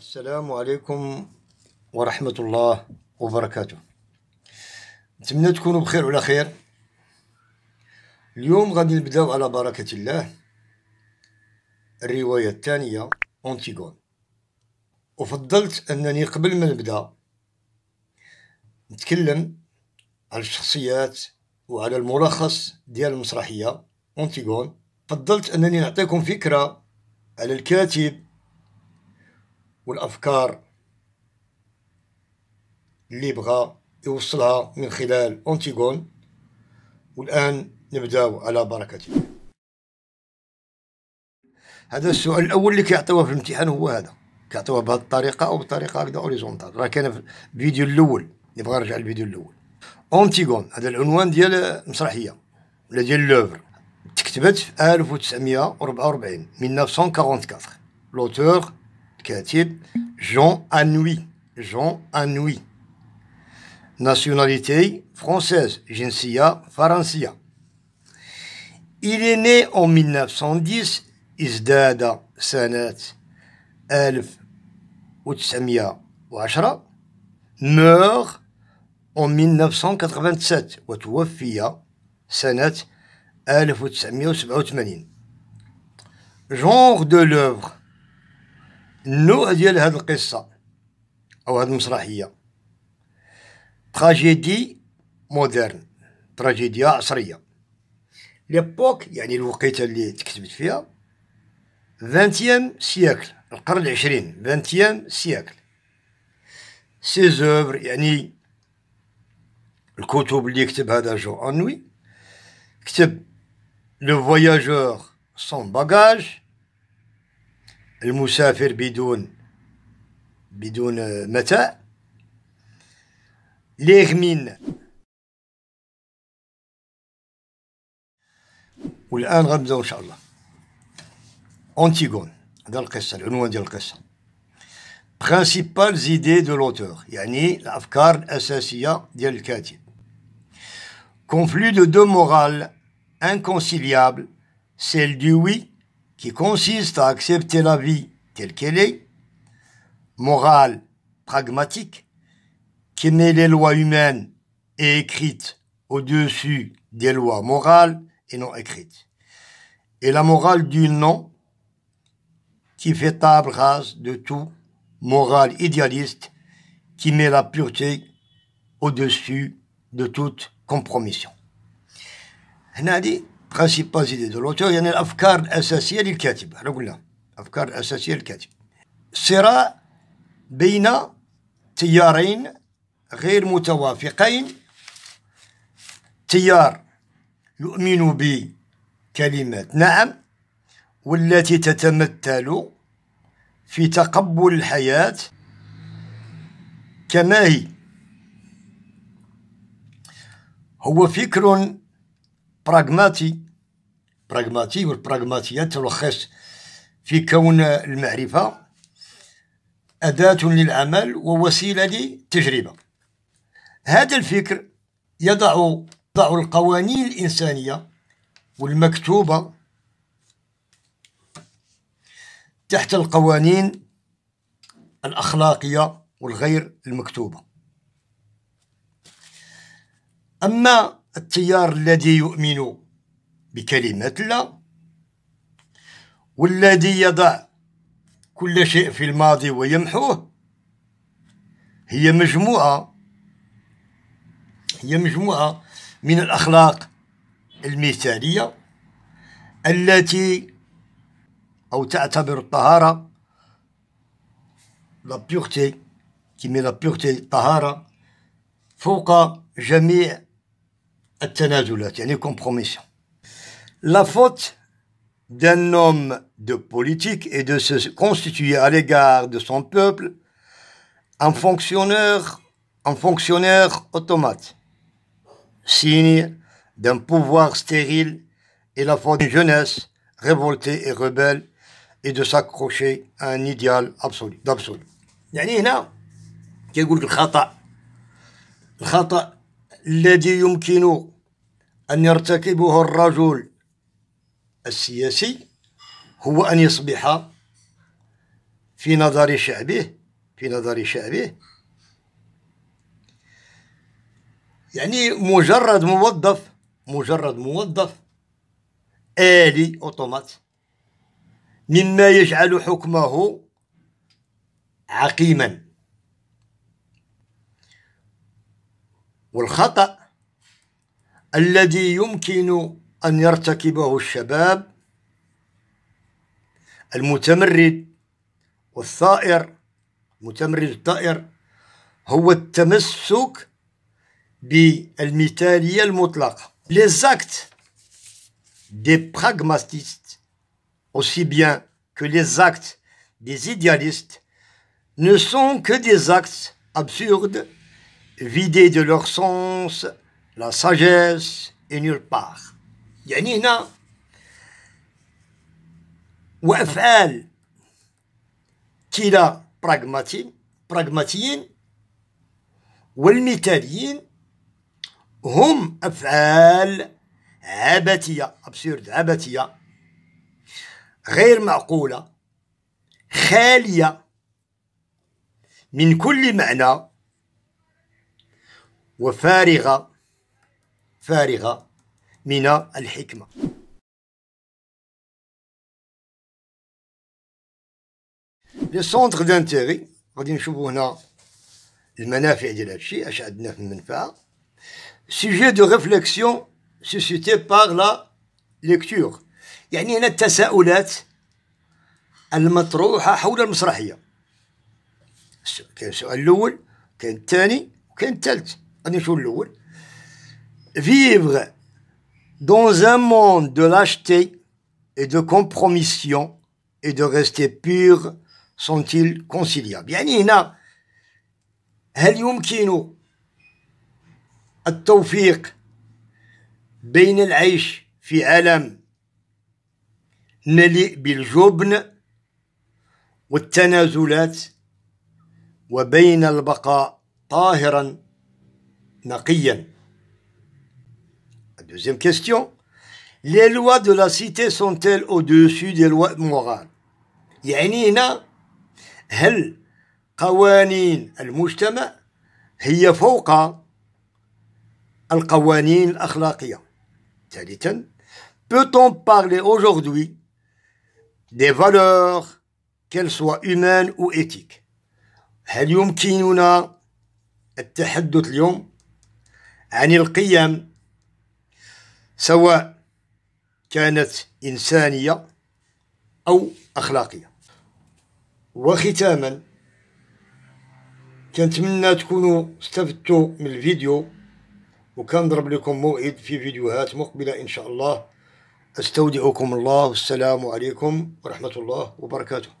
السلام عليكم ورحمة الله وبركاته نتمنى تكونوا بخير وعلى خير اليوم غادي نبداو على بركة الله الرواية الثانية أنتيغون وفضلت أنني قبل ما نبدا نتكلم على الشخصيات وعلى الملخص ديال المسرحية أنتيغون فضلت أنني نعطيكم فكرة على الكاتب والافكار اللي بغى يوصلها من خلال انتيغون والان نبداو على بركه الله هذا السؤال الاول اللي كيعطيوه في الامتحان هو هذا كيعطيوه بهذه الطريقه او بطريقه هكذا اوريزونتال راه كان في الفيديو الاول نبغى نرجع للفيديو الاول انتيغون هذا العنوان ديال المسرحيه ولا ديال لوفر تكتبت في 1944 1944 لوتور Jean Anoui. Jean Anoui. Nationalité française, Gensia Farancia. Il est né en 1910, Isdada Sanat 1910 meurt en 1987 1987 Genre de l'œuvre النوع ديال هاد القصه او هاد المسرحيه تراجيدي مودرن تراجيديا عصريه ليبوك يعني الوقيته اللي تكتبت فيها فانتيام سياكل القرن العشرين فانتيام سياكل سي زوبر يعني الكتب اللي كتب هذا جو انوي كتب لو فواياجور سون باجاج Le moussafir bidoun, bidoun, mata. L'hermine. Ou l'an ramdan, incha'Allah. Antigone. Dans le nom le l'unuan dièl kassa. Principales idées de l'auteur. Yanni, l'afkar, l'assassinat dièl kati. Conflux de deux morales inconciliables, celle du oui, qui consiste à accepter la vie telle qu'elle est, morale, pragmatique, qui met les lois humaines et écrites au-dessus des lois morales et non écrites. Et la morale du non, qui fait table rase de tout, morale idéaliste, qui met la pureté au-dessus de toute compromission. برانسيبال دو لوتور يعني الافكار الاساسيه للكاتب احنا قلنا الافكار الاساسيه للكاتب صراع بين تيارين غير متوافقين تيار يؤمن بكلمة نعم والتي تتمثل في تقبل الحياة كما هي هو فكر براغماتي براغماتي والبراغماتية تلخص في كون المعرفة أداة للعمل ووسيلة للتجربة هذا الفكر يضع يضع القوانين الإنسانية والمكتوبة تحت القوانين الأخلاقية والغير المكتوبة أما التيار الذي يؤمن بكلمات الله والذي يضع كل شيء في الماضي ويمحوه هي مجموعة هي مجموعة من الأخلاق المثالية التي أو تعتبر الطهارة لا بيغتي كيما لا بيغتي الطهارة فوق جميع La faute d'un homme de politique est de se constituer à l'égard de son peuple un fonctionnaire, un fonctionnaire automate, signe d'un pouvoir stérile et la faute d'une jeunesse révoltée et rebelle et de s'accrocher à un idéal absolu d'absolu. الذي يمكن أن يرتكبه الرجل السياسي هو أن يصبح في نظر شعبه في نظر شعبه يعني مجرد موظف مجرد موظف آلي أوتومات مما يجعل حكمه عقيما والخطأ الذي يمكن أن يرتكبه الشباب المتمرد والثائر المتمرد الطائر هو التمسك بالمثالية المطلقة Les actes des pragmatistes, aussi bien que les actes des idéalistes, ne sont que des actes absurdes Vider de leur sens, la sagesse, et nulle part. Yannina, ou Fel, qui Pragmatin pragmatique, hum pragmatique, ou Mikali, Absurd Fel, ébétia, absurde, ébétia, réel chelia, min وفارغة فارغة من الحكمة لي سونتر دانتيري غادي نشوفو هنا المنافع ديال هادشي اش عندنا في المنفعة سوجي دو غيفليكسيون سوسيتي باغ لا ليكتور يعني هنا التساؤلات المطروحة حول المسرحية كاين السؤال الأول كاين الثاني وكاين الثالث vivre dans un monde de lâcheté et de compromission et de rester pur sont-ils conciliables Bien, هنا هل يمكن التوفيق بين العيش في عالم مليء بالجبن والتنازلات وبين البقاء طاهرا naqiyan. deuxième question, les lois de la cité sont-elles au-dessus des lois morales يعنينا هل قوانين المجتمع هي فوق القوانين الأخلاقية ثالثا peut-on parler aujourd'hui des valeurs qu'elles soient humaines ou éthiques هل يمكننا التحدث اليوم عن القيم سواء كانت إنسانية أو أخلاقية وختاما كنتمنى تكونوا استفدتوا من الفيديو وكنضرب لكم موعد في فيديوهات مقبلة إن شاء الله أستودعكم الله والسلام عليكم ورحمة الله وبركاته